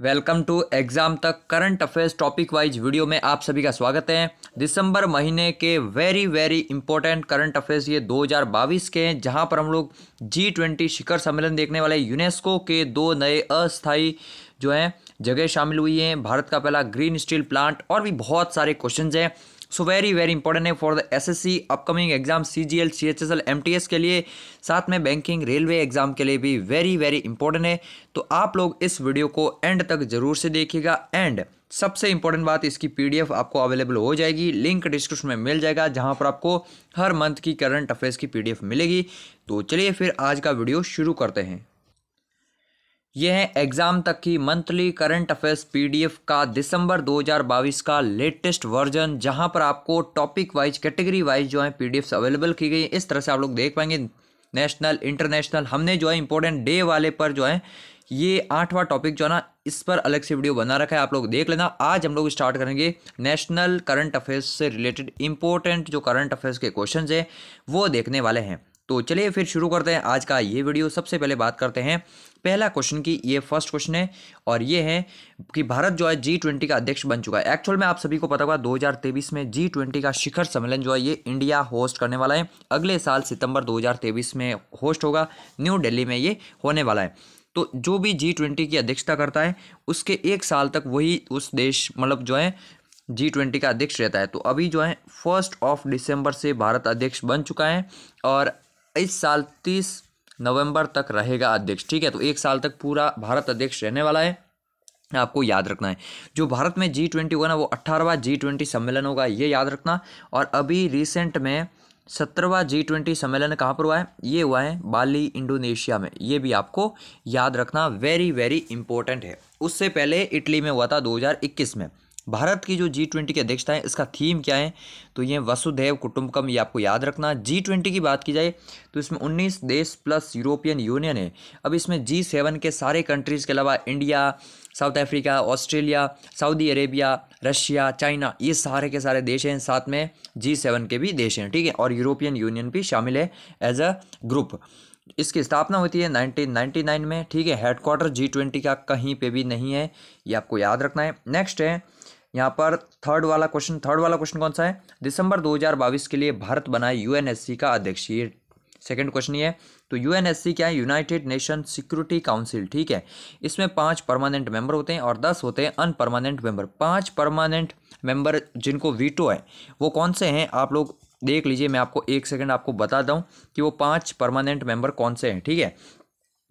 welcome to exam तक current affairs topic wise video में आप सभी का स्वागत है दिसंबर महीने के very very important current affairs ये 2022 के हैं जहां पर हम लोग जी ट्वेंटी शिखर सम्मेलन देखने वाले यूनेस्को के दो नए अस्थायी जो हैं जगह शामिल हुई हैं भारत का पहला ग्रीन स्टील प्लांट और भी बहुत सारे क्वेश्चन हैं सो वेरी वेरी इंपॉर्टेंट है for the SSC upcoming exam CGL CHSL MTS के लिए साथ में बैंकिंग रेलवे एग्जाम के लिए भी वेरी वेरी इंपॉर्टेंट है तो आप लोग इस वीडियो को एंड तक जरूर से देखिएगा एंड सबसे इंपॉर्टेंट बात इसकी पीडीएफ आपको अवेलेबल हो जाएगी लिंक डिस्क्रिप्शन में मिल जाएगा जहां पर आपको हर मंथ की करंट अफेयर्स की पीडीएफ मिलेगी तो चलिए फिर आज का वीडियो शुरू करते हैं यह है एग्ज़ाम तक की मंथली करंट अफेयर्स पीडीएफ का दिसंबर 2022 का लेटेस्ट वर्जन जहां पर आपको टॉपिक वाइज कैटेगरी वाइज जो है पीडीएफ्स अवेलेबल की गई इस तरह से आप लोग देख पाएंगे नेशनल इंटरनेशनल हमने जो है इंपॉर्टेंट डे वाले पर जो है ये आठवां टॉपिक जो है ना इस पर अलग से वीडियो बना रखा है आप लोग देख लेना आज हम लोग स्टार्ट करेंगे नेशनल करंट अफेयर्स से रिलेटेड इंपॉर्टेंट जो करंट अफेयर्स के क्वेश्चन हैं वो देखने वाले हैं तो चलिए फिर शुरू करते हैं आज का ये वीडियो सबसे पहले बात करते हैं पहला क्वेश्चन की ये फर्स्ट क्वेश्चन है और ये है कि भारत जो है जी ट्वेंटी का अध्यक्ष बन चुका है एक्चुअल में आप सभी को पता होगा 2023 में जी ट्वेंटी का शिखर सम्मेलन जो है ये इंडिया होस्ट करने वाला है अगले साल सितंबर 2023 में होस्ट होगा न्यू दिल्ली में ये होने वाला है तो जो भी जी ट्वेंटी की अध्यक्षता करता है उसके एक साल तक वही उस देश मतलब जो है जी ट्वेंटी का अध्यक्ष रहता है तो अभी जो है फर्स्ट ऑफ डिसम्बर से भारत अध्यक्ष बन चुका है और इस साल तीस नवंबर तक रहेगा अध्यक्ष ठीक है तो एक साल तक पूरा भारत अध्यक्ष रहने वाला है आपको याद रखना है जो भारत में जी ट्वेंटी होगा ना वो अट्ठारहवा जी ट्वेंटी सम्मेलन होगा ये याद रखना और अभी रिसेंट में सत्रहवा जी ट्वेंटी सम्मेलन कहाँ पर हुआ है ये हुआ है बाली इंडोनेशिया में ये भी आपको याद रखना वेरी वेरी इंपॉर्टेंट है उससे पहले इटली में हुआ था 2021 में भारत की जो जी ट्वेंटी की अध्यक्षता है इसका थीम क्या है तो ये वसुधैव कुटुंबकम ये आपको याद रखना जी ट्वेंटी की बात की जाए तो इसमें उन्नीस देश प्लस यूरोपियन यूनियन है अब इसमें जी सेवन के सारे कंट्रीज़ के अलावा India South Africa Australia Saudi Arabia Russia China ये सारे के सारे देश हैं साथ में जी सेवन के भी देश हैं ठीक है और यूरोपियन यूनियन भी शामिल है एज अ ग्रुप इसकी स्थापना होती है 1999 में ठीक है हेडक्वार्टर जी ट्वेंटी का कहीं पे भी नहीं है ये आपको याद रखना है नेक्स्ट है यहाँ पर थर्ड वाला क्वेश्चन थर्ड वाला क्वेश्चन कौन सा है दिसंबर 2022 के लिए भारत बनाए यूएनएससी का अध्यक्ष ये सेकेंड क्वेश्चन ये है तो यूएनएससी क्या है यूनाइटेड नेशन सिक्योरिटी काउंसिल ठीक है इसमें पांच परमानेंट मेंबर होते हैं और दस होते हैं अनपरमानेंट मेंबर पांच परमानेंट मेंबर जिनको वीटो है वो कौन से हैं आप लोग देख लीजिए मैं आपको एक सेकंड आपको बता दूं कि वो पांच परमानेंट मेंबर कौन से हैं ठीक है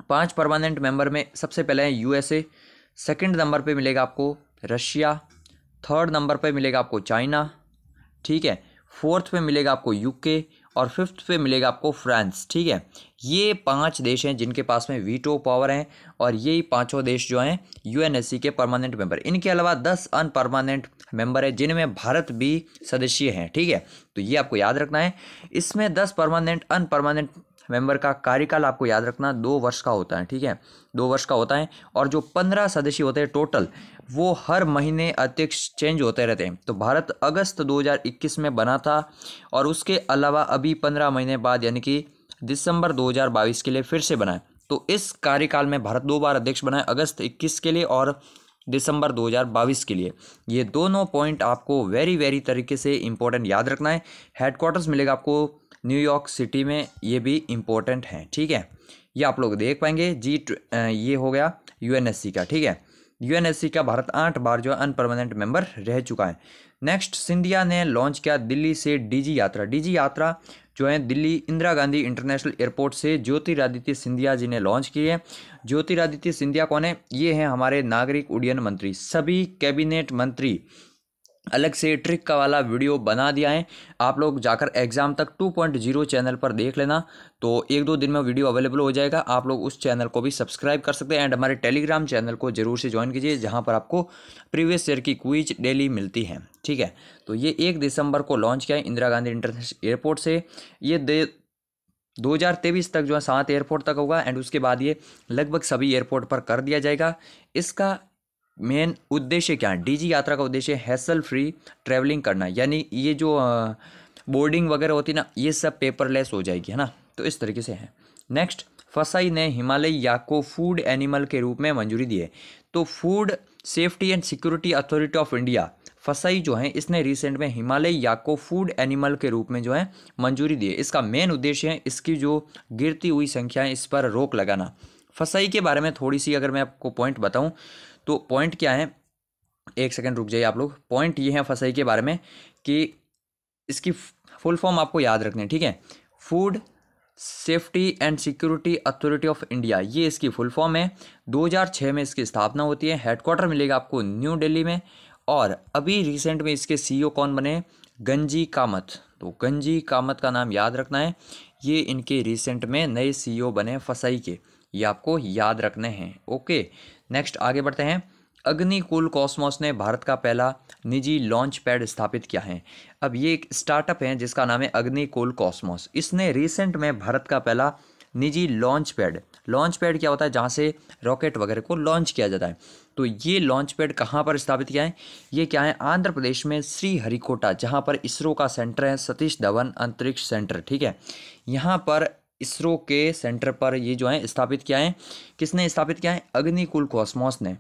पाँच परमानेंट मेंबर में सबसे पहले है यू एस नंबर पर मिलेगा आपको रशिया थर्ड नंबर पे मिलेगा आपको चाइना ठीक है फोर्थ पे मिलेगा आपको यूके और फिफ्थ पे मिलेगा आपको फ्रांस ठीक है ये पांच देश हैं जिनके पास में वीटो पावर हैं और ये पांचों देश जो हैं यूएनएससी के परमानेंट मेंबर इनके अलावा दस अन परमानेंट मेंबर हैं जिनमें भारत भी सदस्य हैं ठीक है तो ये आपको याद रखना है इसमें दस परमानेंट अन परमानेंट मेंबर का कार्यकाल आपको याद रखना दो वर्ष का होता है ठीक है दो वर्ष का होता है और जो पंद्रह सदस्य होते हैं टोटल वो हर महीने अध्यक्ष चेंज होते रहते हैं तो भारत अगस्त 2021 में बना था और उसके अलावा अभी 15 महीने बाद यानी कि दिसंबर 2022 के लिए फिर से बना है तो इस कार्यकाल में भारत दो बार अध्यक्ष बनाए अगस्त 21 के लिए और दिसंबर 2022 के लिए ये दोनों पॉइंट आपको वेरी वेरी तरीके से इंपॉर्टेंट याद रखना है हेडक्वार्टर्स मिलेगा आपको न्यूयॉर्क सिटी में ये भी इम्पोर्टेंट हैं ठीक है ये आप लोग देख पाएंगे जी ये हो गया यू का ठीक है यूएनएससी का भारत आठ बार जो अन परमानेंट मेंबर रह चुका है नेक्स्ट सिंधिया ने लॉन्च किया दिल्ली से डीजी यात्रा डीजी यात्रा जो है दिल्ली इंदिरा गांधी इंटरनेशनल एयरपोर्ट से ज्योतिरादित्य सिंधिया जी ने लॉन्च की है ज्योतिरादित्य सिंधिया कौन है ये हैं हमारे नागरिक उड्डयन मंत्री सभी कैबिनेट मंत्री अलग से ट्रिक का वाला वीडियो बना दिया है आप लोग जाकर एग्ज़ाम तक 2.0 चैनल पर देख लेना तो एक दो दिन में वीडियो अवेलेबल हो जाएगा आप लोग उस चैनल को भी सब्सक्राइब कर सकते हैं एंड हमारे टेलीग्राम चैनल को जरूर से ज्वाइन कीजिए जहां पर आपको प्रीवियस ईयर की क्विज डेली मिलती है ठीक है तो ये एक दिसंबर को लॉन्च किया है इंदिरा गांधी इंटरनेशनल एयरपोर्ट से ये दे दो हज़ार तेईस तक जो है सात एयरपोर्ट तक होगा एंड उसके बाद ये लगभग सभी एयरपोर्ट पर कर दिया जाएगा इसका मेन उद्देश्य क्या है डीजी यात्रा का उद्देश्य हैसल फ्री ट्रैवलिंग करना यानी ये जो बोर्डिंग वगैरह होती है ना ये सब पेपरलेस हो जाएगी है ना तो इस तरीके से है नेक्स्ट फसाई ने हिमालय या को फूड एनिमल के रूप में मंजूरी दी है तो food safety and security authority of India FSSAI जो है इसने रिसेंट में हिमालय या को फूड एनिमल के रूप में जो है मंजूरी दी है इसका मेन उद्देश्य है इसकी जो गिरती हुई संख्या है इस पर रोक लगाना फसाई के बारे में थोड़ी सी अगर मैं आपको पॉइंट बताऊं तो पॉइंट क्या है एक सेकंड रुक जाइए आप लोग पॉइंट ये है फसाई के बारे में कि इसकी फुल फॉर्म आपको याद रखनी है ठीक है food safety and security authority of India ये इसकी फुल फॉर्म है 2006 में इसकी स्थापना होती है हेडक्वार्टर मिलेगा आपको न्यू दिल्ली में और अभी रिसेंट में इसके सीईओ कौन बने गंजी कामत तो गंजी कामत का नाम याद रखना है ये इनके रिसेंट में नए सीईओ बने फसाई के ये आपको याद रखने हैं ओके नेक्स्ट आगे बढ़ते हैं अग्निकूल कॉस्मोस ने भारत का पहला निजी लॉन्च पैड स्थापित किया है अब ये एक स्टार्टअप है जिसका नाम है अग्निकूल कॉस्मोस इसने रिसेंट में भारत का पहला निजी लॉन्च पैड लॉन्च पैड क्या होता है जहाँ से रॉकेट वगैरह को लॉन्च किया जाता है तो ये लॉन्च पैड कहाँ पर स्थापित किया है ये क्या है आंध्र प्रदेश में श्री हरिकोटा जहाँ पर इसरो का सेंटर है सतीश धवन अंतरिक्ष सेंटर ठीक है यहाँ पर इसरो के सेंटर पर ये जो है स्थापित किया है किसने स्थापित किया है अग्निकुल कॉस्मोस ने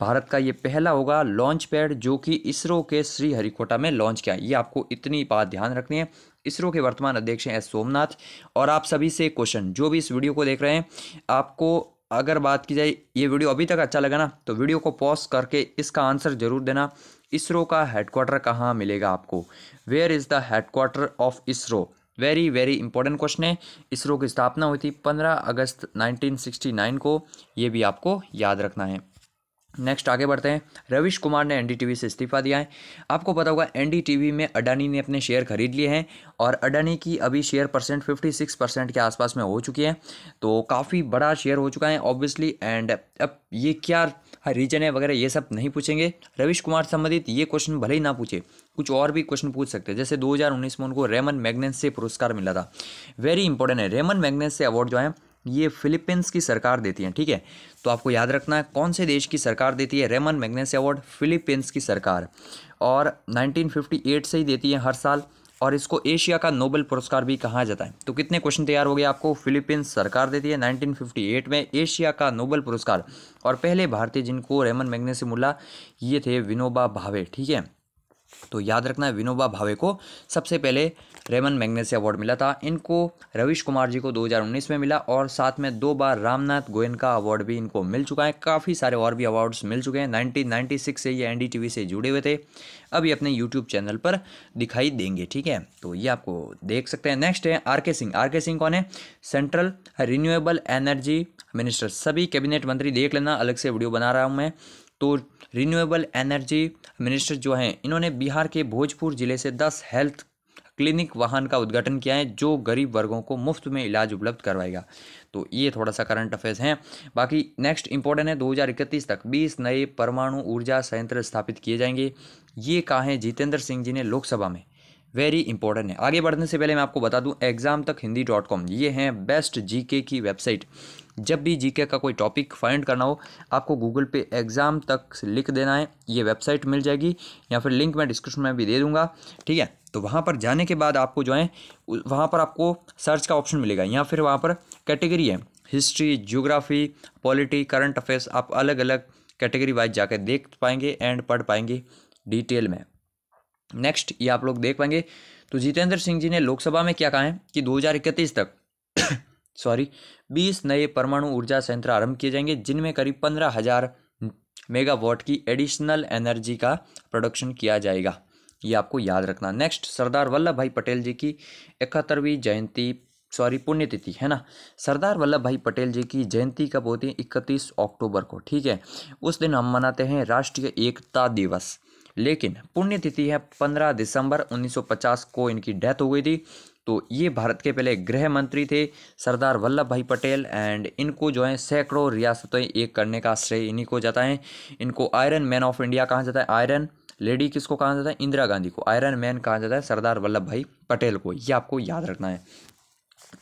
भारत का ये पहला होगा लॉन्च पैड जो कि इसरो के श्रीहरिकोटा में लॉन्च किया है ये आपको इतनी बात ध्यान रखनी है इसरो के वर्तमान अध्यक्ष हैं एस सोमनाथ और आप सभी से क्वेश्चन जो भी इस वीडियो को देख रहे हैं आपको अगर बात की जाए ये वीडियो अभी तक अच्छा लगा ना तो वीडियो को पॉज करके इसका आंसर जरूर देना इसरो का हेडक्वार्टर कहाँ मिलेगा आपको where is the headquarter of ISRO very very important question है इसरो की स्थापना हुई थी पंद्रह अगस्त नाइनटीन सिक्सटी नाइन को ये भी आपको याद रखना है नेक्स्ट आगे बढ़ते हैं रविश कुमार ने एनडीटीवी से इस्तीफा दिया है आपको पता होगा एनडीटीवी में अडानी ने अपने शेयर खरीद लिए हैं और अडानी की अभी share percent fifty six percent के आसपास में हो चुकी है तो काफ़ी बड़ा शेयर हो चुका है ऑब्वियसली एंड अब ये क्या रीजन है वगैरह ये सब नहीं पूछेंगे रविश कुमार संबंधित ये क्वेश्चन भले ही ना पूछे कुछ और भी क्वेश्चन पूछ सकते हैं जैसे 2019 में उनको रेमन मैग्नेस से पुरस्कार मिला था वेरी इंपॉर्टेंट है रेमन मैग्नेस से अवार्ड जो है ये फिलीपींस की सरकार देती है ठीक है तो आपको याद रखना है कौन से देश की सरकार देती है रेमन मैग्नेस अवार्ड फिलीपींस की सरकार और 1958 से ही देती है हर साल और इसको एशिया का नोबेल पुरस्कार भी कहा जाता है तो कितने क्वेश्चन तैयार हो गए आपको फिलीपींस सरकार देती है 1958 में एशिया का नोबेल पुरस्कार और पहले भारतीय जिनको रेमन मैग्नेस मिला ये थे विनोबा भावे ठीक है तो याद रखना है विनोबा भावे को सबसे पहले रेमन मैग्नेसी अवार्ड मिला था इनको रविश कुमार जी को 2019 में मिला और साथ में दो बार रामनाथ गोयन का अवार्ड भी इनको मिल चुका है काफ़ी सारे और भी अवार्ड्स मिल चुके हैं 1996 से ये एनडीटीवी से जुड़े हुए थे अभी अपने यूट्यूब चैनल पर दिखाई देंगे ठीक है तो ये आपको देख सकते हैं नेक्स्ट है आर के सिंह आर के सिंह कौन है सेंट्रल रिन्यूएबल एनर्जी मिनिस्टर सभी कैबिनेट मंत्री देख लेना अलग से वीडियो बना रहा हूँ मैं तो रिन्यूएबल एनर्जी मिनिस्टर जो हैं इन्होंने बिहार के भोजपुर ज़िले से दस हेल्थ क्लिनिक वाहन का उद्घाटन किया है जो गरीब वर्गों को मुफ्त में इलाज उपलब्ध करवाएगा तो ये थोड़ा सा करंट अफेयर्स हैं बाकी नेक्स्ट इंपॉर्टेंट है दो तक 20 नए परमाणु ऊर्जा संयंत्र स्थापित किए जाएंगे ये कहा है जितेंद्र सिंह जी ने लोकसभा में वेरी इंपॉर्टेंट है आगे बढ़ने से पहले मैं आपको बता दूं एग्जाम तक हिंदी डॉट कॉम ये हैं बेस्ट जीके की वेबसाइट जब भी जीके का कोई टॉपिक फाइंड करना हो आपको गूगल पे एग्ज़ाम तक लिख देना है ये वेबसाइट मिल जाएगी या फिर लिंक मैं डिस्क्रिप्शन में भी दे दूँगा ठीक है तो वहाँ पर जाने के बाद आपको जो है वहाँ पर आपको सर्च का ऑप्शन मिलेगा या फिर वहाँ पर कैटेगरी है history geography polity current affairs आप अलग अलग कैटेगरी वाइज जाकर देख पाएंगे एंड पढ़ पाएंगे डिटेल में नेक्स्ट ये आप लोग देख पाएंगे तो जितेंद्र सिंह जी ने लोकसभा में क्या कहा है कि दो तक सॉरी बीस नए परमाणु ऊर्जा संयंत्र आरंभ किए जाएंगे जिनमें करीब पंद्रह हज़ार मेगावाट की एडिशनल एनर्जी का प्रोडक्शन किया जाएगा ये आपको याद रखना नेक्स्ट सरदार वल्लभ भाई पटेल जी की इकहत्तरवीं जयंती सॉरी पुण्यतिथि है ना सरदार वल्लभ भाई पटेल जी की जयंती कब होती है इकतीस अक्टूबर को ठीक है उस दिन हम मनाते हैं राष्ट्रीय एकता दिवस लेकिन पुण्यतिथि है पंद्रह दिसंबर 1950 को इनकी डेथ हो गई थी तो ये भारत के पहले गृह मंत्री थे सरदार वल्लभ भाई पटेल एंड इनको जो है सैकड़ों रियासतें एक करने का श्रेय इन्हीं को जाता है इनको आयरन मैन ऑफ इंडिया कहा जाता है आयरन लेडी किसको कहा जाता है इंदिरा गांधी को आयरन मैन कहा जाता है सरदार वल्लभ भाई पटेल को ये आपको याद रखना है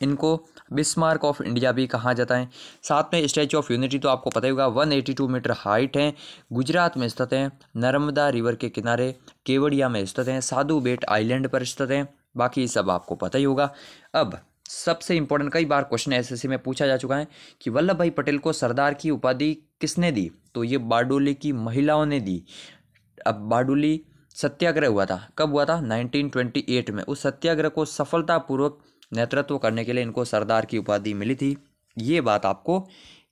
इनको बिस्मार्क ऑफ इंडिया भी कहा जाता है साथ में स्टैचू ऑफ यूनिटी तो आपको पता ही होगा 182 मीटर हाइट है गुजरात में स्थित हैं नर्मदा रिवर के किनारे केवड़िया में स्थित हैं साधु बेट आइलैंड पर स्थित हैं बाकी सब आपको पता ही होगा अब सबसे इंपॉर्टेंट कई बार क्वेश्चन एसएससी में पूछा जा चुका है कि वल्लभ भाई पटेल को सरदार की उपाधि किसने दी तो ये बारडोली की महिलाओं ने दी अब बारडोली सत्याग्रह हुआ था कब हुआ था 1928 में उस सत्याग्रह को सफलतापूर्वक नेतृत्व करने के लिए इनको सरदार की उपाधि मिली थी ये बात आपको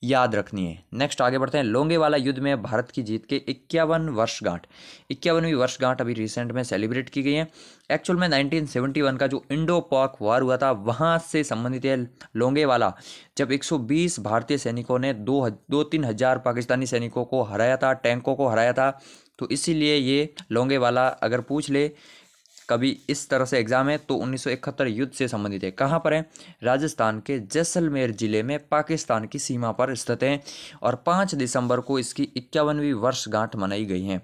याद रखनी है नेक्स्ट आगे बढ़ते हैं लोंगे वाला युद्ध में भारत की जीत के इक्यावन वर्षगांठ इक्यावनवीं वर्षगांठ अभी रिसेंट में सेलिब्रेट की गई है एक्चुअल में 1971 का जो इंडो पॉक वार हुआ था वहाँ से संबंधित है लोंगे वाला जब 120 भारतीय सैनिकों ने दो दो तीन हज़ार पाकिस्तानी सैनिकों को हराया था टैंकों को हराया था तो इसीलिए ये लोंगेवाला अगर पूछ ले कभी इस तरह से एग्ज़ाम है तो उन्नीस युद्ध से संबंधित है कहाँ पर है राजस्थान के जैसलमेर ज़िले में पाकिस्तान की सीमा पर स्थित है और पाँच दिसंबर को इसकी इक्यावनवीं वर्षगांठ मनाई गई है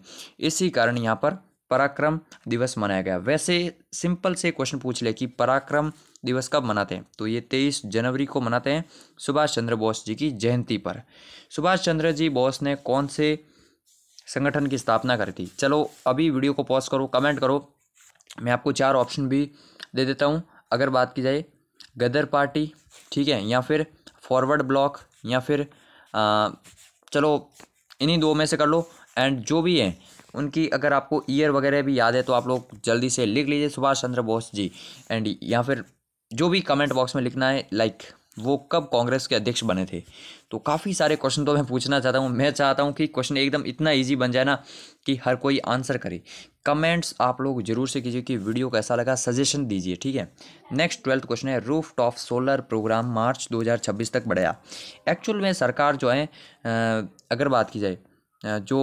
इसी कारण यहाँ पर पराक्रम दिवस मनाया गया वैसे सिंपल से क्वेश्चन पूछ ले कि पराक्रम दिवस कब मनाते हैं तो ये तेईस जनवरी को मनाते हैं सुभाष चंद्र बोस जी की जयंती पर सुभाष चंद्र जी बोस ने कौन से संगठन की स्थापना करी थी चलो अभी वीडियो को पॉज करो कमेंट करो मैं आपको चार ऑप्शन भी दे देता हूँ अगर बात की जाए गदर पार्टी ठीक है या फिर फॉरवर्ड ब्लॉक या फिर आ, चलो इन्हीं दो में से कर लो एंड जो भी हैं उनकी अगर आपको ईयर वगैरह भी याद है तो आप लोग जल्दी से लिख लीजिए सुभाष चंद्र बोस जी एंड या फिर जो भी कमेंट बॉक्स में लिखना है लाइक वो कब कांग्रेस के अध्यक्ष बने थे तो काफ़ी सारे क्वेश्चन तो मैं पूछना चाहता हूँ मैं चाहता हूँ कि क्वेश्चन एकदम इतना इजी बन जाए ना कि हर कोई आंसर करे कमेंट्स आप लोग जरूर से कीजिए कि वीडियो कैसा लगा सजेशन दीजिए ठीक है नेक्स्ट ट्वेल्थ क्वेश्चन है रूफ टॉप सोलर प्रोग्राम मार्च 2026 तक बढ़ाया एक्चुअल में सरकार जो है अगर बात की जाए जो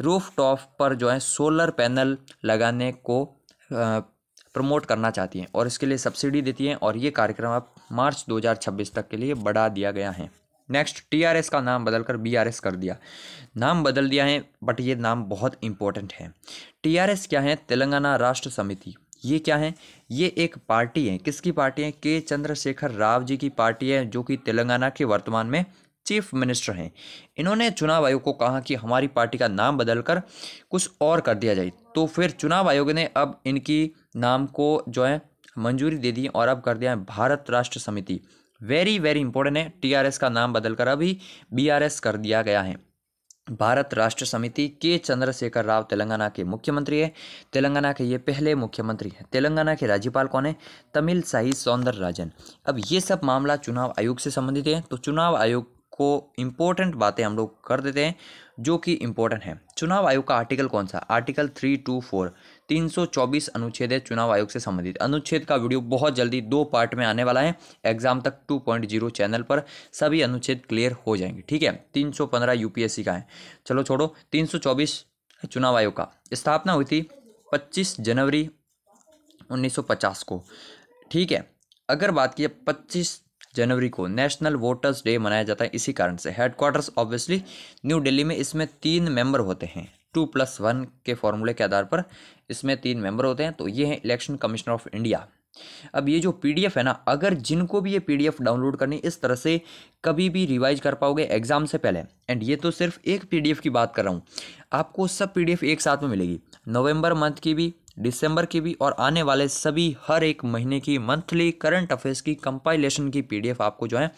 रूफ टॉप पर जो है सोलर पैनल लगाने को प्रमोट करना चाहती हैं और इसके लिए सब्सिडी देती हैं और ये कार्यक्रम अब मार्च 2026 तक के लिए बढ़ा दिया गया है नेक्स्ट टीआरएस का नाम बदलकर बीआरएस कर दिया नाम बदल दिया है बट ये नाम बहुत इंपॉर्टेंट है टीआरएस क्या है तेलंगाना राष्ट्र समिति ये क्या है ये एक पार्टी है किसकी पार्टी है के चंद्रशेखर राव जी की पार्टी है जो कि तेलंगाना के वर्तमान में चीफ मिनिस्टर हैं इन्होंने चुनाव आयोग को कहा कि हमारी पार्टी का नाम बदलकर कुछ और कर दिया जाए तो फिर चुनाव आयोग ने अब इनकी नाम को जो है मंजूरी दे दी और अब कर दिया है Bharat Rashtra Samithi very very important है टीआरएस का नाम बदलकर अभी बीआरएस कर दिया गया है भारत राष्ट्र समिति के चंद्रशेखर राव तेलंगाना के मुख्यमंत्री है तेलंगाना के ये पहले मुख्यमंत्री हैं तेलंगाना के राज्यपाल कौन है तमिल साई सौंदर राजन अब ये सब मामला चुनाव आयोग से संबंधित है तो चुनाव आयोग को इम्पोर्टेंट बातें हम लोग कर देते हैं जो कि इम्पोर्टेंट है चुनाव आयोग का आर्टिकल कौन सा आर्टिकल थ्री टू फोर तीन सौ चौबीस अनुच्छेद है चुनाव आयोग से संबंधित अनुच्छेद का वीडियो बहुत जल्दी दो पार्ट में आने वाला है एग्जाम तक टू पॉइंट जीरो चैनल पर सभी अनुच्छेद क्लियर हो जाएंगे ठीक है तीन सौ पंद्रह यूपीएससी का है चलो छोड़ो तीन सौ चौबीस चुनाव आयोग का स्थापना हुई थी पच्चीस जनवरी पचास को ठीक है अगर बात की पच्चीस जनवरी को नेशनल वोटर्स डे मनाया जाता है इसी कारण से हेडक्वार्टर्स ऑब्वियसली न्यू दिल्ली में इसमें तीन मेंबर होते हैं टू प्लस वन के फॉर्मूले के आधार पर इसमें तीन मेंबर होते हैं तो ये हैं इलेक्शन कमिश्नर ऑफ इंडिया अब ये जो पीडीएफ है ना अगर जिनको भी ये पीडीएफ डाउनलोड करनी इस तरह से कभी भी रिवाइज कर पाओगे एग्जाम से पहले एंड ये तो सिर्फ एक पीडीएफ की बात कर रहा हूँ आपको सब पीडीएफ एक साथ में मिलेगी नवंबर मंथ की भी दिसंबर की भी और आने वाले सभी हर एक महीने की मंथली करंट अफेयर्स की कंपाइलेशन की पीडीएफ आपको जो है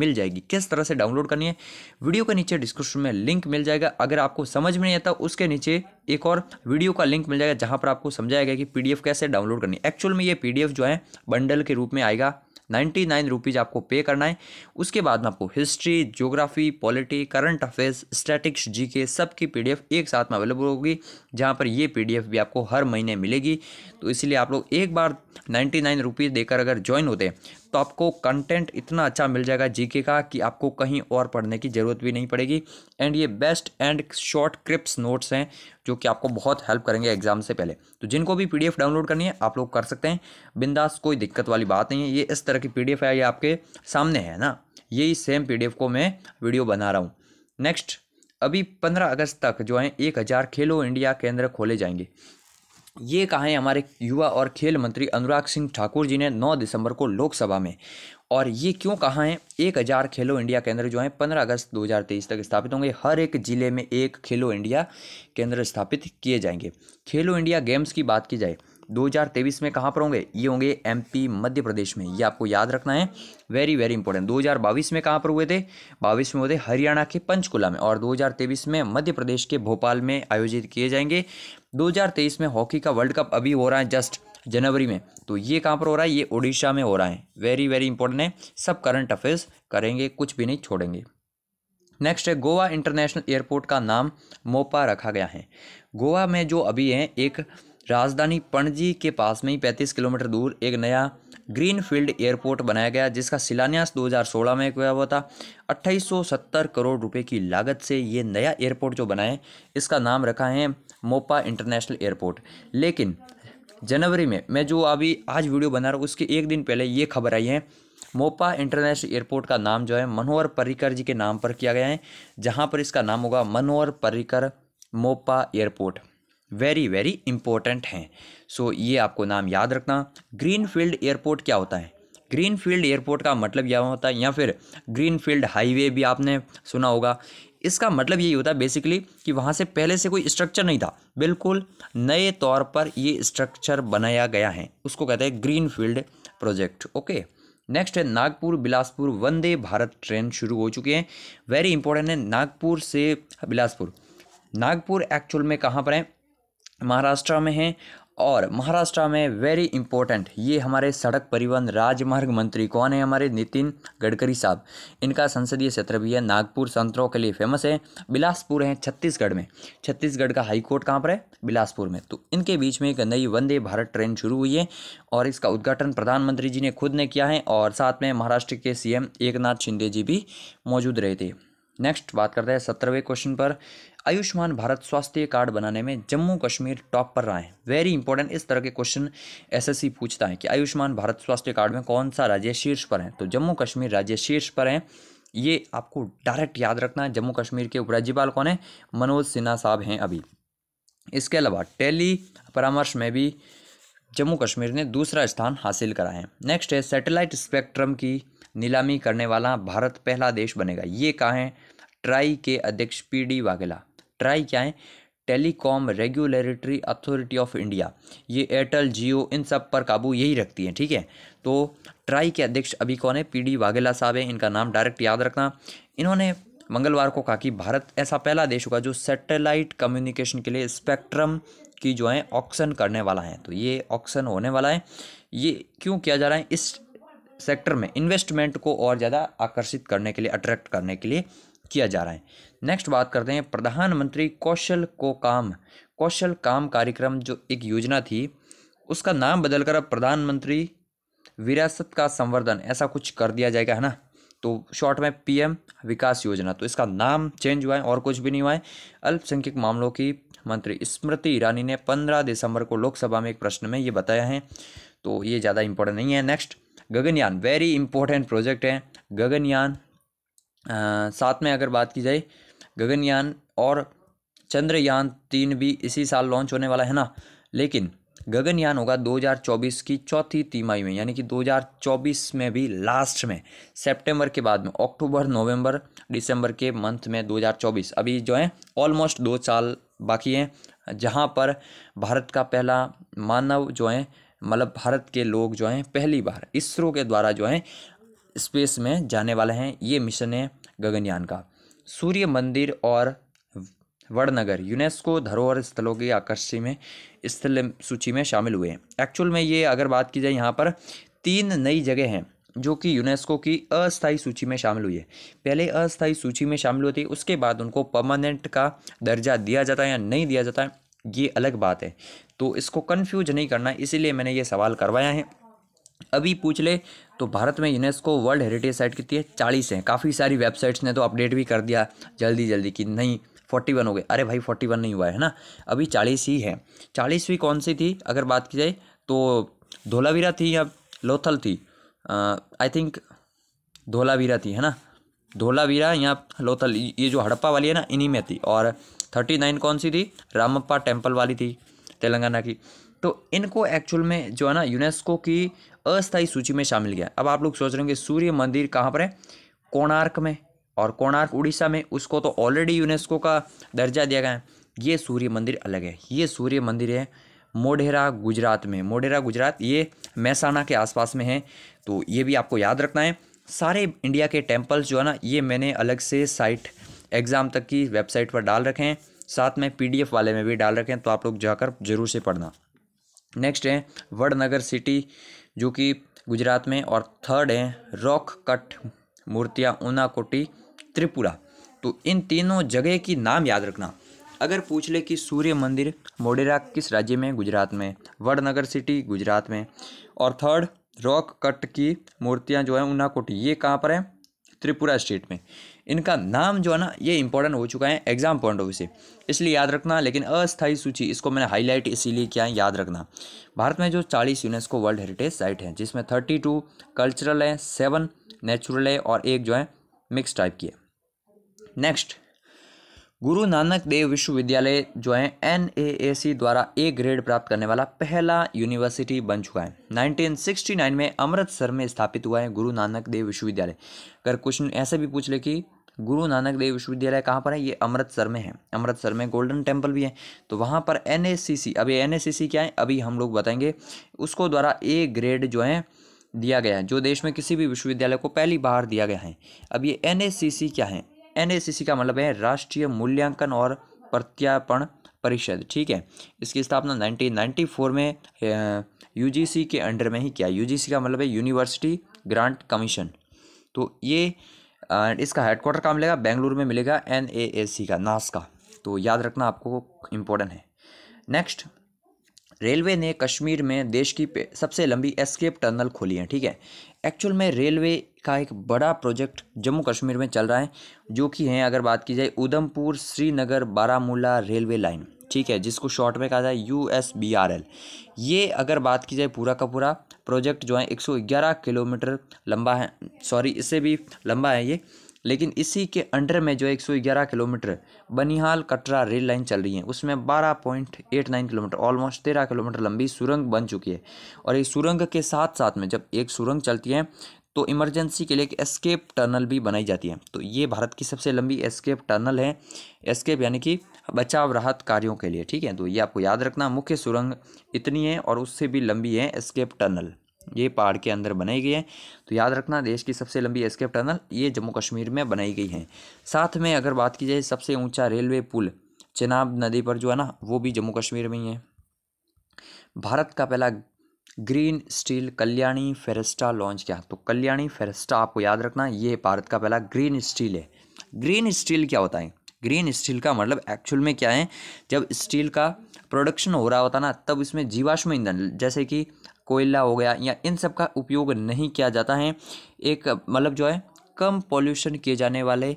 मिल जाएगी किस तरह से डाउनलोड करनी है वीडियो के नीचे डिस्क्रिप्शन में लिंक मिल जाएगा अगर आपको समझ में नहीं आता उसके नीचे एक और वीडियो का लिंक मिल जाएगा जहाँ पर आपको समझाया गया कि पीडीएफ कैसे डाउनलोड करनी है एक्चुअल में ये पीडीएफ जो है बंडल के रूप में आएगा नाइन्टी नाइन रुपीज़ आपको पे करना है उसके बाद में आपको history geography polity current affairs statics G K सबकी पी एक साथ में अवेलेबल होगी जहाँ पर ये पी भी आपको हर महीने मिलेगी तो इसलिए आप लोग एक बार नाइन्टी नाइन रुपीज़ देकर अगर ज्वाइन होते तो आपको कंटेंट इतना अच्छा मिल जाएगा जीके का कि आपको कहीं और पढ़ने की ज़रूरत भी नहीं पड़ेगी एंड ये best and short crisp notes हैं जो कि आपको बहुत हेल्प करेंगे एग्जाम से पहले तो जिनको भी पीडीएफ डाउनलोड करनी है आप लोग कर सकते हैं बिंदास कोई दिक्कत वाली बात नहीं है ये इस तरह की पी है ये आपके सामने है ना यही सेम पी को मैं वीडियो बना रहा हूँ नेक्स्ट अभी पंद्रह अगस्त तक जो है एक हज़ार खेलो इंडिया केंद्र खोले जाएंगे ये कहा है हमारे युवा और खेल मंत्री अनुराग सिंह ठाकुर जी ने 9 दिसंबर को लोकसभा में और ये क्यों कहा है एक हज़ार खेलो इंडिया केंद्र जो हैं 15 अगस्त 2023 तक स्थापित होंगे हर एक ज़िले में एक खेलो इंडिया केंद्र स्थापित किए जाएंगे खेलो इंडिया गेम्स की बात की जाए 2023 में कहाँ पर होंगे ये होंगे एमपी मध्य प्रदेश में ये आपको याद रखना है वेरी वेरी इंपॉर्टेंट 2022 में कहाँ पर हुए थे बाईस में हुए थे हरियाणा के पंचकुला में और 2023 में मध्य प्रदेश के भोपाल में आयोजित किए जाएंगे 2023 में हॉकी का वर्ल्ड कप अभी हो रहा है जस्ट जनवरी में तो ये कहाँ पर हो रहा है ये उड़ीसा में हो रहा है वेरी वेरी इंपॉर्टेंट है सब करंट अफेयर्स करेंगे कुछ भी नहीं छोड़ेंगे नेक्स्ट है गोवा इंटरनेशनल एयरपोर्ट का नाम मोपा रखा गया है गोवा में जो अभी है एक राजधानी पणजी के पास में ही पैंतीस किलोमीटर दूर एक नया ग्रीनफील्ड एयरपोर्ट बनाया गया जिसका शिलान्यास 2016 में किया हुआ था 2870 करोड़ रुपए की लागत से ये नया एयरपोर्ट जो बनाए इसका नाम रखा है मोपा इंटरनेशनल एयरपोर्ट लेकिन जनवरी में मैं जो अभी आज वीडियो बना रहा हूँ उसके एक दिन पहले ये खबर आई है मोपा इंटरनेशनल एयरपोर्ट का नाम जो है मनोहर पर्रिकर जी के नाम पर किया गया है जहाँ पर इसका नाम होगा Manohar Parrikar Mopa airport very very important हैं सो ये आपको नाम याद रखना ग्रीन फील्ड एयरपोर्ट क्या होता है ग्रीन फील्ड एयरपोर्ट का मतलब यह होता है या फिर ग्रीन फील्ड हाईवे भी आपने सुना होगा इसका मतलब यही होता है बेसिकली कि वहाँ से पहले से कोई स्ट्रक्चर नहीं था बिल्कुल नए तौर पर ये स्ट्रक्चर बनाया गया है उसको कहते हैं green field project okay next है नागपुर बिलासपुर वंदे भारत ट्रेन शुरू हो चुकी है वेरी इंपॉर्टेंट है नागपुर से बिलासपुर नागपुर एक्चुअल में कहाँ पर है महाराष्ट्र में है और महाराष्ट्र में वेरी इंपॉर्टेंट ये हमारे सड़क परिवहन राजमार्ग मंत्री कौन है हमारे नितिन गडकरी साहब इनका संसदीय क्षेत्र भी है नागपुर संतरों के लिए फेमस है बिलासपुर है छत्तीसगढ़ में छत्तीसगढ़ का हाई कोर्ट कहाँ पर है बिलासपुर में तो इनके बीच में एक नई वंदे भारत ट्रेन शुरू हुई है और इसका उद्घाटन प्रधानमंत्री जी ने खुद ने किया है और साथ में महाराष्ट्र के सी एक शिंदे जी भी मौजूद रहे थे नेक्स्ट बात करते हैं सत्रहवें क्वेश्चन पर आयुष्मान भारत स्वास्थ्य कार्ड बनाने में जम्मू कश्मीर टॉप पर रहा है वेरी इंपॉर्टेंट इस तरह के क्वेश्चन एसएससी पूछता है कि आयुष्मान भारत स्वास्थ्य कार्ड में कौन सा राज्य शीर्ष पर है तो जम्मू कश्मीर राज्य शीर्ष पर है ये आपको डायरेक्ट याद रखना है जम्मू कश्मीर के उपराज्यपाल कौन है मनोज सिन्हा साहब हैं अभी इसके अलावा टेली परामर्श में भी जम्मू कश्मीर ने दूसरा स्थान हासिल करा है नेक्स्ट है सैटेलाइट स्पेक्ट्रम की नीलामी करने वाला भारत पहला देश बनेगा ये कहाँ है ट्राई के अध्यक्ष पी डी वाघेला ट्राई क्या है telecom regulatory authority of India ये एयरटेल जियो इन सब पर काबू यही रखती है ठीक है तो ट्राई के अध्यक्ष अभी कौन है पी डी वाघेला साहब हैं इनका नाम डायरेक्ट याद रखना इन्होंने मंगलवार को कहा कि भारत ऐसा पहला देश होगा जो सैटेलाइट कम्युनिकेशन के लिए स्पेक्ट्रम की जो है ऑक्शन करने वाला है तो ये ऑक्शन होने वाला है ये क्यों किया जा रहा है इस सेक्टर में इन्वेस्टमेंट को और ज़्यादा आकर्षित करने के लिए अट्रैक्ट करने के लिए किया जा रहा है नेक्स्ट बात करते हैं प्रधानमंत्री कौशल को काम कौशल काम कार्यक्रम जो एक योजना थी उसका नाम बदलकर अब प्रधानमंत्री विरासत का संवर्धन ऐसा कुछ कर दिया जाएगा है ना तो शॉर्ट में पीएम विकास योजना तो इसका नाम चेंज हुआ है और कुछ भी नहीं हुआ है अल्पसंख्यक मामलों की मंत्री स्मृति ईरानी ने 15 दिसंबर को लोकसभा में एक प्रश्न में ये बताया है तो ये ज़्यादा इंपॉर्टेंट नहीं है next Gaganyaan very important project है गगनयान साथ में अगर बात की जाए गगनयान और चंद्रयान तीन भी इसी साल लॉन्च होने वाला है ना लेकिन गगनयान होगा 2024 की चौथी तिमाही में यानी कि 2024 में भी लास्ट में सितंबर के बाद में अक्टूबर नवंबर दिसंबर के मंथ में 2024 अभी जो है ऑलमोस्ट दो साल बाकी हैं जहां पर भारत का पहला मानव जो है मतलब भारत के लोग जो हैं पहली बार इसरो के द्वारा जो है स्पेस में जाने वाला हैं ये मिशन है गगनयान का सूर्य मंदिर और वड़नगर यूनेस्को धरोहर स्थलों की आकर्षी में स्थल सूची में शामिल हुए हैं एक्चुअल में ये अगर बात की जाए यहाँ पर तीन नई जगह हैं जो कि यूनेस्को की अस्थायी सूची में शामिल हुई है पहले अस्थायी सूची में शामिल होती है उसके बाद उनको परमानेंट का दर्जा दिया जाता है या नहीं दिया जाता है ये अलग बात है तो इसको कन्फ्यूज नहीं करना इसीलिए मैंने ये सवाल करवाया है अभी पूछ ले तो भारत में यूनेस्को वर्ल्ड हेरिटेज साइट कितनी है चालीस हैं काफ़ी सारी वेबसाइट्स ने तो अपडेट भी कर दिया जल्दी जल्दी कि नहीं फोर्टी वन हो गए अरे भाई फोर्टी वन नहीं हुआ है ना अभी चालीस ही है चालीसवीं कौन सी थी अगर बात की जाए तो धोलावीरा थी या लोथल थी आई थिंक धोलावीरा थी है ना धोलावीरा या लोथल ये जो हड़प्पा वाली है ना इन्हीं में थी और थर्टी नाइन कौन सी थी रामप्पा टेम्पल वाली थी तेलंगाना की तो इनको एक्चुअल में जो है ना यूनेस्को की अस्थायी सूची में शामिल किया अब आप लोग सोच रहे कि सूर्य मंदिर कहाँ पर है कोणार्क में और कोणार्क उड़ीसा में उसको तो ऑलरेडी यूनेस्को का दर्जा दिया गया है ये सूर्य मंदिर अलग है ये सूर्य मंदिर है मोढेरा गुजरात में मोढेरा गुजरात ये मैसाना के आसपास में है तो ये भी आपको याद रखना है सारे इंडिया के टेम्पल्स जो है ना ये मैंने अलग से साइट एग्ज़ाम तक की वेबसाइट पर डाल रखे हैं साथ में पीडीएफ वाले में भी डाल रखे हैं तो आप लोग जाकर ज़रूर से पढ़ना नेक्स्ट है वडनगर सिटी जो कि गुजरात में और थर्ड है रॉक कट मूर्तियाँ ऊनाकोटी त्रिपुरा तो इन तीनों जगह की नाम याद रखना अगर पूछ ले कि सूर्य मंदिर मोडेरा किस राज्य में गुजरात में वडनगर सिटी गुजरात में और थर्ड रॉक कट की मूर्तियाँ जो है ऊनाकोटी ये कहाँ पर है त्रिपुरा स्टेट में इनका नाम जो है ना ये इंपॉर्टेंट हो चुका है एग्जाम पॉइंट ऑफ से इसलिए याद रखना लेकिन अस्थाई सूची इसको मैंने हाईलाइट इसीलिए किया है याद रखना भारत में जो चालीस यूनेस्को वर्ल्ड हेरिटेज साइट हैं जिसमें थर्टी टू कल्चरल है सेवन नेचुरल है और एक जो है मिक्स टाइप की है नेक्स्ट गुरु नानक देव विश्वविद्यालय जो है एन द्वारा ए ग्रेड प्राप्त करने वाला पहला यूनिवर्सिटी बन चुका है 1969 में अमृतसर में स्थापित हुआ है गुरु नानक देव विश्वविद्यालय अगर क्वेश्चन ऐसे भी पूछ ले कि गुरु नानक देव विश्वविद्यालय कहाँ पर है ये अमृतसर में है अमृतसर में गोल्डन टेम्पल भी है तो वहाँ पर एन अभी एन क्या है अभी हम लोग बताएंगे उसको द्वारा ए ग्रेड जो है दिया गया है जो देश में किसी भी विश्वविद्यालय को पहली बार दिया गया है अब ये एन क्या है एन का मतलब है राष्ट्रीय मूल्यांकन और प्रत्यार्पण परिषद ठीक है इसकी स्थापना 1994 में यू के अंडर में ही किया यूजीसी का मतलब है यूनिवर्सिटी ग्रांट कमीशन तो ये एंड इसका हेडक्वार्टर कहाँ मिलेगा बेंगलुरु में मिलेगा एन ए ए सी का नास का तो याद रखना आपको इम्पोर्टेंट है नेक्स्ट रेलवे ने कश्मीर में देश की सबसे लंबी एस्केप टनल खोली है ठीक है एक्चुअल में रेलवे का एक बड़ा प्रोजेक्ट जम्मू कश्मीर में चल रहा है जो कि है अगर बात की जाए उधमपुर श्रीनगर बारामूला रेलवे लाइन ठीक है जिसको शॉर्ट में कहा जाए U S B R L ये अगर बात की जाए पूरा का पूरा प्रोजेक्ट जो है 111 किलोमीटर लंबा है सॉरी इससे भी लंबा है ये लेकिन इसी के अंडर में जो 111 kilometre Banihal Katra rail line चल रही है उसमें 12.89 किलोमीटर ऑलमोस्ट 13 किलोमीटर लंबी सुरंग बन चुकी है और ये सुरंग के साथ साथ में जब एक सुरंग चलती है तो इमरजेंसी के लिए एक एस्केप टनल भी बनाई जाती है तो ये भारत की सबसे लंबी एस्केप टनल है एस्केप यानी कि बचाव राहत कार्यों के लिए ठीक है तो ये आपको याद रखना मुख्य सुरंग इतनी है और उससे भी लंबी है एस्केप टनल ये पहाड़ के अंदर बनाई गई है तो याद रखना देश की सबसे लंबी एस्केप टनल ये जम्मू कश्मीर में बनाई गई है साथ में अगर बात की जाए सबसे ऊंचा रेलवे पुल चेनाब नदी पर जो है ना वो भी जम्मू कश्मीर में ही है भारत का पहला green steel Kalyani Ferresta launch किया तो कल्याणी फेरेस्टा आपको याद रखना ये भारत का पहला ग्रीन स्टील है ग्रीन स्टील क्या होता है ग्रीन स्टील का मतलब एक्चुअल में क्या है जब स्टील का प्रोडक्शन हो रहा होता ना तब इसमें जीवाश्म ईंधन जैसे कि कोयला हो गया या इन सब का उपयोग नहीं किया जाता है एक मतलब जो है कम पॉल्यूशन किए जाने वाले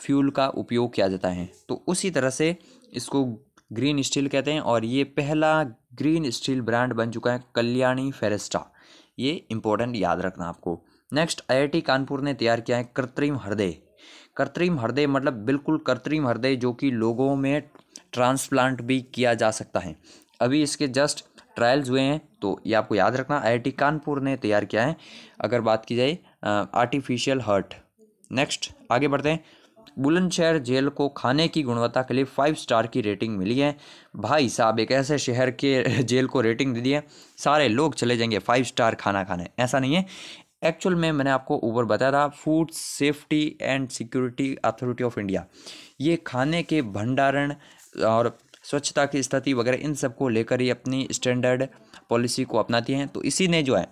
फ्यूल का उपयोग किया जाता है तो उसी तरह से इसको ग्रीन स्टील कहते हैं और ये पहला ग्रीन स्टील ब्रांड बन चुका है कल्याणी फेरेस्टा ये इंपॉर्टेंट याद रखना आपको नेक्स्ट आईआईटी कानपुर ने तैयार किया है कृत्रिम हृदय कृत्रिम हृदय मतलब बिल्कुल कृत्रिम हृदय जो कि लोगों में ट्रांसप्लांट भी किया जा सकता है अभी इसके जस्ट ट्रायल्स हुए हैं तो ये आपको याद रखना आई कानपुर ने तैयार किया है अगर बात की जाए आर्टिफिशियल हर्ट नेक्स्ट आगे बढ़ते हैं बुलंदशहर जेल को खाने की गुणवत्ता के लिए फाइव स्टार की रेटिंग मिली है भाई साहब एक ऐसे शहर के जेल को रेटिंग दे दी है सारे लोग चले जाएंगे फाइव स्टार खाना खाने ऐसा नहीं है एक्चुअल में मैंने आपको ऊपर बताया था food safety and security authority of India ये खाने के भंडारण और स्वच्छता की स्थिति वगैरह इन सब को लेकर ही अपनी स्टैंडर्ड पॉलिसी को अपनाती हैं तो इसी ने जो है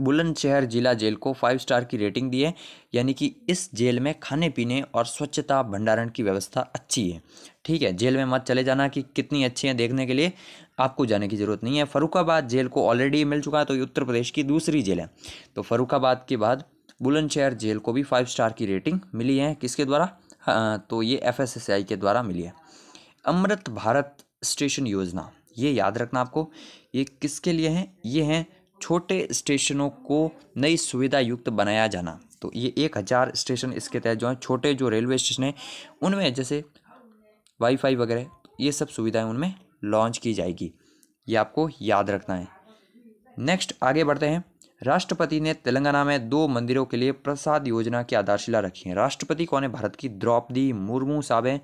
बुलंदशहर जिला जेल को फाइव स्टार की रेटिंग दी है यानी कि इस जेल में खाने पीने और स्वच्छता भंडारण की व्यवस्था अच्छी है ठीक है जेल में मत चले जाना कि कितनी अच्छी है देखने के लिए आपको जाने की ज़रूरत नहीं है फरुखाबाद जेल को ऑलरेडी मिल चुका है तो ये उत्तर प्रदेश की दूसरी जेल है तो फरुखाबाद के बाद बुलंदशहर जेल को भी फाइव स्टार की रेटिंग मिली है किसके द्वारा हाँ, तो ये एफ के द्वारा मिली है अमृत भारत स्टेशन योजना ये याद रखना आपको ये किसके लिए हैं ये हैं छोटे स्टेशनों को नई सुविधा युक्त बनाया जाना तो ये एक हज़ार स्टेशन इसके तहत जो है छोटे जो रेलवे स्टेशन हैं उनमें जैसे वाईफाई वगैरह ये सब सुविधाएं उनमें लॉन्च की जाएगी ये आपको याद रखना है नेक्स्ट आगे बढ़ते हैं राष्ट्रपति ने तेलंगाना में दो मंदिरों के लिए प्रसाद योजना की आधारशिला रखी है राष्ट्रपति कौन है भारत की द्रौपदी मुर्मू साहब हैं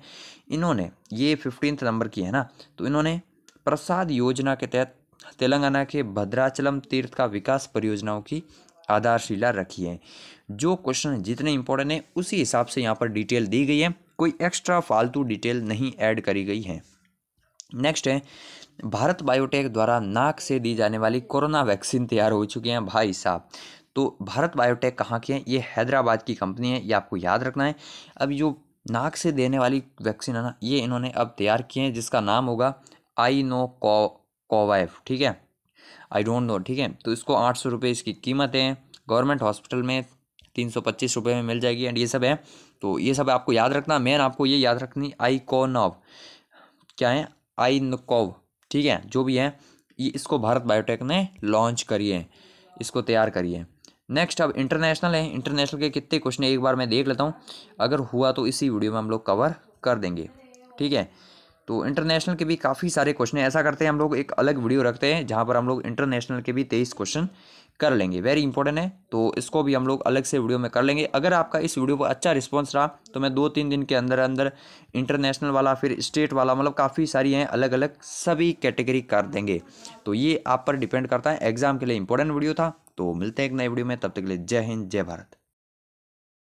इन्होंने ये फिफ्टींथ नंबर की है ना तो इन्होंने प्रसाद योजना के तहत तेलंगाना के भद्राचलम तीर्थ का विकास परियोजनाओं की आधारशिला रखी है जो क्वेश्चन जितने इंपॉर्टेंट हैं उसी हिसाब से यहाँ पर डिटेल दी गई है कोई एक्स्ट्रा फालतू डिटेल नहीं ऐड करी गई है नेक्स्ट है भारत बायोटेक द्वारा नाक से दी जाने वाली कोरोना वैक्सीन तैयार हो चुकी हैं भाई साहब तो भारत बायोटेक कहाँ की है ये हैदराबाद की कंपनी है ये आपको याद रखना है अब जो नाक से देने वाली वैक्सीन है ना ये इन्होंने अब तैयार किए हैं जिसका नाम होगा आई नो कोवाइफ ठीक है आई डोंट नो ठीक है तो इसको आठ सौ रुपये इसकी कीमत है गवर्नमेंट हॉस्पिटल में तीन सौ पच्चीस रुपये में मिल जाएगी एंड ये सब है तो ये सब आपको याद रखना मेन आपको ये याद रखनी आई कोनॉव क्या है आई नकोव ठीक है जो भी है ये इसको भारत बायोटेक ने लॉन्च करिए इसको तैयार करिए नेक्स्ट अब इंटरनेशनल है इंटरनेशनल के कितने क्वेश्चन एक बार मैं देख लेता हूँ अगर हुआ तो इसी वीडियो में हम लोग कवर कर देंगे ठीक है तो इंटरनेशनल के भी काफ़ी सारे क्वेश्चन हैं ऐसा करते हैं हम लोग एक अलग वीडियो रखते हैं जहाँ पर हम लोग इंटरनेशनल के भी तेईस क्वेश्चन कर लेंगे वेरी इंपॉर्टेंट है तो इसको भी हम लोग अलग से वीडियो में कर लेंगे अगर आपका इस वीडियो पर अच्छा रिस्पॉन्स रहा तो मैं दो तीन दिन के अंदर अंदर इंटरनेशनल वाला फिर स्टेट वाला मतलब काफ़ी सारी हैं अलग अलग सभी कैटेगरी कर देंगे तो ये आप पर डिपेंड करता है एग्जाम के लिए इंपॉर्टेंट वीडियो था तो मिलते हैं एक नए वीडियो में तब तक के लिए जय हिंद जय भारत